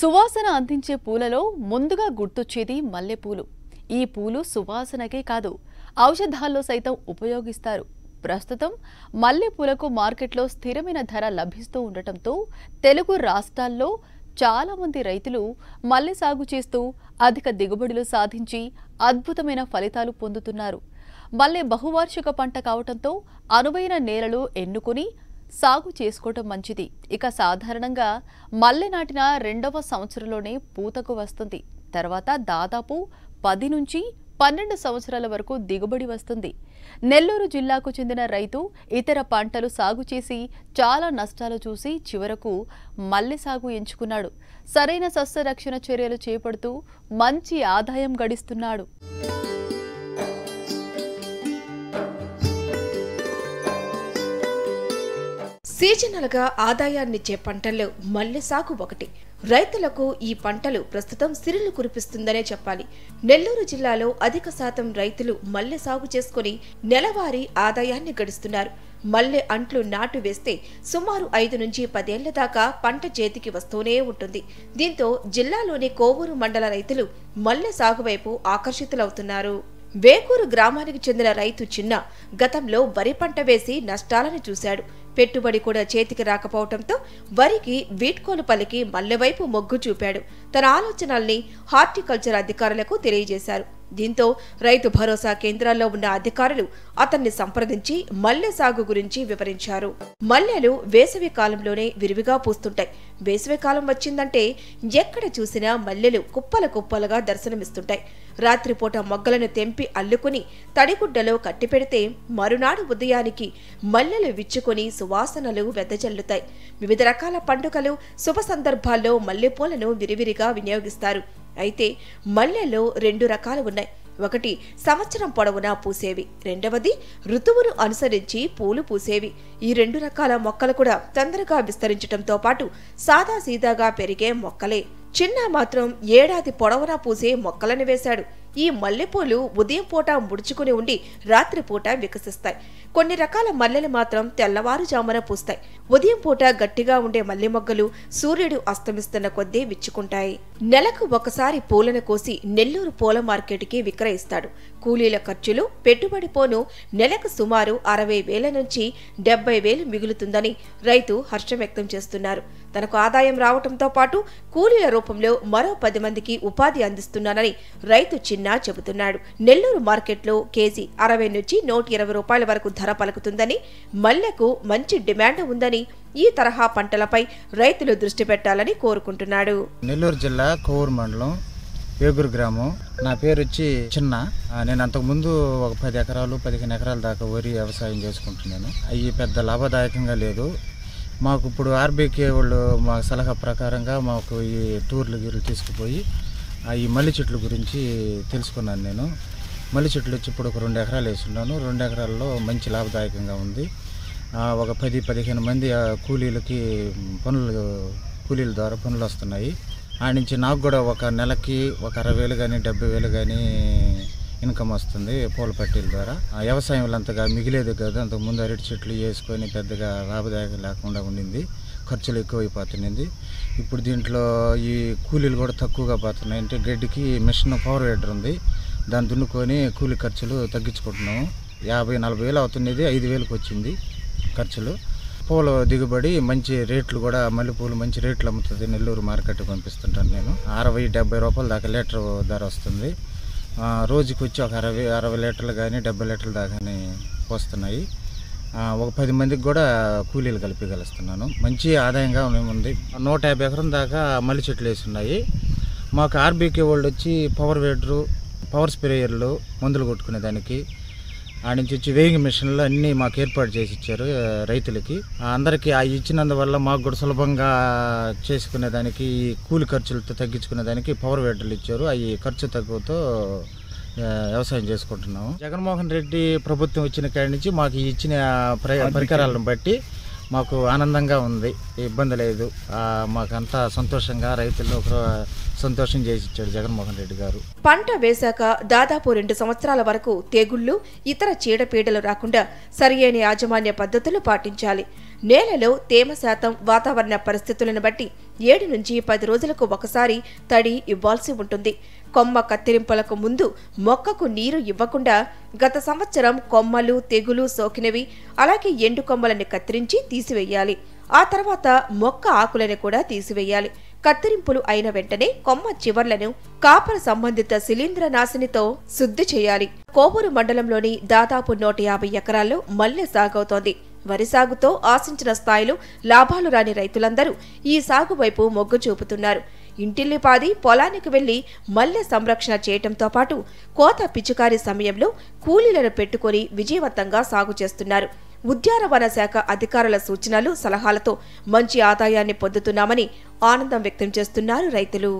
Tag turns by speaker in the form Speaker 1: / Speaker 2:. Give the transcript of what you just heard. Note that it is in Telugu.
Speaker 1: సువాసన అందించే పూలలో ముందుగా గుర్తొచ్చేది మల్లెపూలు ఈ పూలు సువాసనకే కాదు ఔషధాల్లో సైతం ఉపయోగిస్తారు ప్రస్తుతం మల్లెపూలకు మార్కెట్లో స్థిరమైన ధర లభిస్తూ ఉండటంతో తెలుగు రాష్ట్రాల్లో చాలామంది రైతులు మల్లె సాగు చేస్తూ అధిక దిగుబడులు సాధించి అద్భుతమైన ఫలితాలు పొందుతున్నారు మల్లె బహువార్షిక పంట కావటంతో అనువైన నేలలు ఎన్నుకుని సాగు చేసుకోవటం మంచిది ఇక సాధారణంగా మల్లె నాటిన రెండవ సంవత్సరంలోనే పూతకు వస్తుంది తర్వాత దాదాపు పది నుంచి పన్నెండు సంవత్సరాల వరకు దిగుబడి వస్తుంది నెల్లూరు జిల్లాకు చెందిన రైతు ఇతర పంటలు సాగు చేసి చాలా నష్టాలు చూసి చివరకు మల్లె సాగు ఎంచుకున్నాడు సరైన సస్యరక్షణ చర్యలు చేపడుతూ మంచి ఆదాయం గడిస్తున్నాడు
Speaker 2: సీజనల్గా ఆదాయాన్నిచ్చే పంటల్లో మల్లె సాగు ఒకటి రైతులకు ఈ పంటలు ప్రస్తుతం సిరిలు కురిపిస్తుందనే చెప్పాలి నెల్లూరు జిల్లాలో అధిక శాతం రైతులు మల్లె సాగు చేసుకుని నెలవారీ ఆదాయాన్ని గడుస్తున్నారు మల్లె అంట్లు నాటు వేస్తే సుమారు ఐదు నుంచి పదేళ్ల దాకా పంట చేతికి వస్తూనే ఉంటుంది దీంతో జిల్లాలోని కోవూరు మండల రైతులు మల్లె సాగు వైపు ఆకర్షితులవుతున్నారు వేకూరు గ్రామానికి చెందిన రైతు చిన్న గతంలో వరి పంట వేసి నష్టాలను చూశాడు పెట్టుబడి కూడా చేతికి రాకపోవడంతో వరికి వీట్కోలు పలికి మల్లెవైపు మొగ్గు చూపాడు తన ఆలోచనల్ని హార్టికల్చర్ అధికారులకు తెలియజేశారు దీంతో రైతు భరోసా కేంద్రాల్లో ఉన్న అధికారులు అతన్ని సంప్రదించి మల్లె సాగు గురించి వివరించారు మల్లెలు వేసవి కాలంలోనే విరివిగా పూస్తుంటాయి వేసవి కాలం వచ్చిందంటే ఎక్కడ చూసినా మల్లెలు కుప్పల కుప్పలుగా దర్శనమిస్తుంటాయి రాత్రిపూట మొగ్గలను తెంపి అల్లుకుని తడిగుడ్డలో కట్టిపెడితే మరునాడు ఉదయానికి మల్లెలు విచ్చుకొని సువాసనలు వెదజల్లుతాయి వివిధ రకాల పండుగలు శుభ సందర్భాల్లో మల్లెపూలను విరివిరిగా వినియోగిస్తారు అయితే మల్లెలో రెండు రకాలు ఉన్నాయి ఒకటి సంవత్సరం పొడవునా పూసేవి రెండవది ఋతువును అనుసరించి పూలు పూసేవి ఈ రెండు రకాల మొక్కలు కూడా తొందరగా విస్తరించడంతో పాటు సాదా సీదాగా పెరిగే మొక్కలే చిన్న మాత్రం ఏడాది పొడవునా పూసే మొక్కలను వేశాడు ఈ మల్లెపూలు ఉదయం పూట ముడుచుకుని ఉండి రాత్రిపూట వికసిస్తాయి కొన్ని రకాల మల్లెలు మాత్రం తెల్లవారుజామున పూస్తాయి ఉదయం పూట గట్టిగా ఉండే మల్లె మొగ్గలు సూర్యుడు అస్తమిస్తున్న కొద్దీ విచ్చుకుంటాయి నెలకు ఒకసారి పూలను కోసి నెల్లూరు పూల మార్కెట్కి విక్రయిస్తాడు కూలీల ఖర్చులు పెట్టుబడి పోను నెలకు సుమారు అరవై వేల నుంచి డెబ్బై వేలు మిగులుతుందని రైతు హర్షం వ్యక్తం చేస్తున్నారు తనకు ఆదాయం రావటంతో పాటు కూలీల రూపంలో మరో పది మందికి ఉపాధి అందిస్తున్నానని రైతు చిన్న మీనా చెబుతున్నాడు నెల్లూరు మార్కెట్లో కేజీ అరవై నుంచి నూట ఇరవై రూపాయల వరకు ధర పలుకుతుందని మల్లెకు మంచి డిమాండ్ ఉందని ఈ తరహా పంటలపై రైతులు దృష్టి పెట్టాలని కోరుకుంటున్నాడు
Speaker 3: నెల్లూరు జిల్లా కోవూరు మండలం ఏగురు గ్రామం నా పేరు వచ్చి చిన్న నేను అంతకుముందు ఒక పది ఎకరాలు పదిహేను ఎకరాల దాకా వరి వ్యవసాయం చేసుకుంటున్నాను అవి పెద్ద లాభదాయకంగా లేదు మాకు ఇప్పుడు ఆర్బీకే వాళ్ళు మా సలహా ప్రకారంగా మాకు ఈ టూర్లు గీర్లు తీసుకుపోయి ఈ మల్లె చెట్ల గురించి తెలుసుకున్నాను నేను మల్లె చెట్లు వచ్చి ఇప్పుడు ఒక రెండు ఎకరాలు వేసున్నాను రెండు ఎకరాల్లో మంచి లాభదాయకంగా ఉంది ఒక పది పదిహేను మంది కూలీలకి పనులు కూలీల ద్వారా పనులు వస్తున్నాయి ఆ నుంచి నాకు కూడా ఒక నెలకి ఒక అరవై వేలు కానీ డెబ్బై వేలు కానీ ఇన్కమ్ వస్తుంది పూల పట్టీల ద్వారా వ్యవసాయం అంతగా మిగిలేదు కదా అంతకుముందు అరటి చెట్లు వేసుకొని పెద్దగా లాభదాయకం లేకుండా ఉండింది ఖర్చులు ఎక్కువైపోతున్నాయి ఇప్పుడు దీంట్లో ఈ కూలీలు కూడా తక్కువగా పోతున్నాయి అంటే గడ్డికి మిషన్ పవర్ వేడర్ ఉంది దాన్ని దున్నుకొని కూలీ ఖర్చులు తగ్గించుకుంటున్నాము యాభై నలభై వేలు అవుతున్నది ఐదు వేలకు వచ్చింది ఖర్చులు పూల దిగుబడి మంచి రేట్లు కూడా మల్లెపూలు మంచి రేట్లు అమ్ముతుంది నెల్లూరు మార్కెట్కి పంపిస్తుంటాను నేను అరవై డెబ్బై రూపాయల దాకా లీటర్ ధర వస్తుంది రోజుకి వచ్చి ఒక అరవై అరవై లీటర్లు కానీ డెబ్బై లీటర్లు దాకా పోస్తున్నాయి ఒక పది మందికి కూడా కూలీలు కలిపగలుస్తున్నాను మంచి ఆదాయంగా ఉంది నూట యాభై ఎకరం దాకా మల్లి చెట్లు వేసున్నాయి మాకు ఆర్బీకే వాళ్ళు వచ్చి పవర్ వేడరు పవర్ స్ప్రేయర్లు మందులు కొట్టుకునే దానికి ఆ నుంచి వచ్చి వేయింగ్ మిషన్లు అన్నీ మాకు ఏర్పాటు చేసి ఇచ్చారు రైతులకి అందరికీ ఆ ఇచ్చినందువల్ల మాకు కూడా సులభంగా చేసుకునే దానికి కూలి ఖర్చులతో తగ్గించుకునే దానికి పవర్ వేటర్లు ఇచ్చారు అవి ఖర్చు తగ్గుతో వ్యవసాయం చేసుకుంటున్నాము జగన్మోహన్ రెడ్డి ప్రభుత్వం వచ్చిన కాడి నుంచి మాకు ఇచ్చిన పరికరాలను బట్టి మాకు ఆనందంగా ఉంది ఇబ్బంది లేదు మాకంతా సంతోషంగా రైతులు సంతోషం చేసి ఇచ్చాడు జగన్మోహన్ రెడ్డి గారు
Speaker 2: పంట వేశాక దాదాపు రెండు సంవత్సరాల వరకు తెగుళ్లు ఇతర చీడపీడలు రాకుండా సరియైన యాజమాన్య పద్ధతులు పాటించాలి నేలలో తేమ శాతం వాతావరణ పరిస్థితులను బట్టి ఏడు నుంచి పది రోజులకు ఒకసారి తడి ఇవ్వాల్సి ఉంటుంది కొమ్మ కత్తిరింపులకు ముందు మొక్కకు నీరు ఇవ్వకుండా గత సంవత్సరం కొమ్మలు తెగులు సోకినవి అలాగే ఎండు కొమ్మలను కత్తిరించి తీసివేయాలి ఆ తర్వాత మొక్క ఆకులను కూడా తీసివేయాలి కత్తిరింపులు అయిన వెంటనే కొమ్మ చివర్లను కాపర సంబంధిత శిలీంద్ర నాశినితో శుద్ధి చేయాలి కోవూరు మండలంలోని దాదాపు నూట యాభై ఎకరాల్లో మల్లె సాగవుతోంది వరి సాగుతో ఆశించిన స్థాయిలో లాభాలు రాని రైతులందరూ ఈ సాగు వైపు మొగ్గు చూపుతున్నారు ఇంటిల్లిపాది పొలానికి వెళ్లి మల్లె సంరక్షణ చేయటంతో పాటు కోత పిచుకారి సమయంలో కూలీలను పెట్టుకుని విజయవంతంగా సాగు చేస్తున్నారు ఉద్యానవన శాఖ అధికారుల సూచనలు సలహాలతో మంచి ఆదాయాన్ని పొందుతున్నామని ఆనందం వ్యక్తం చేస్తున్నారు రైతులు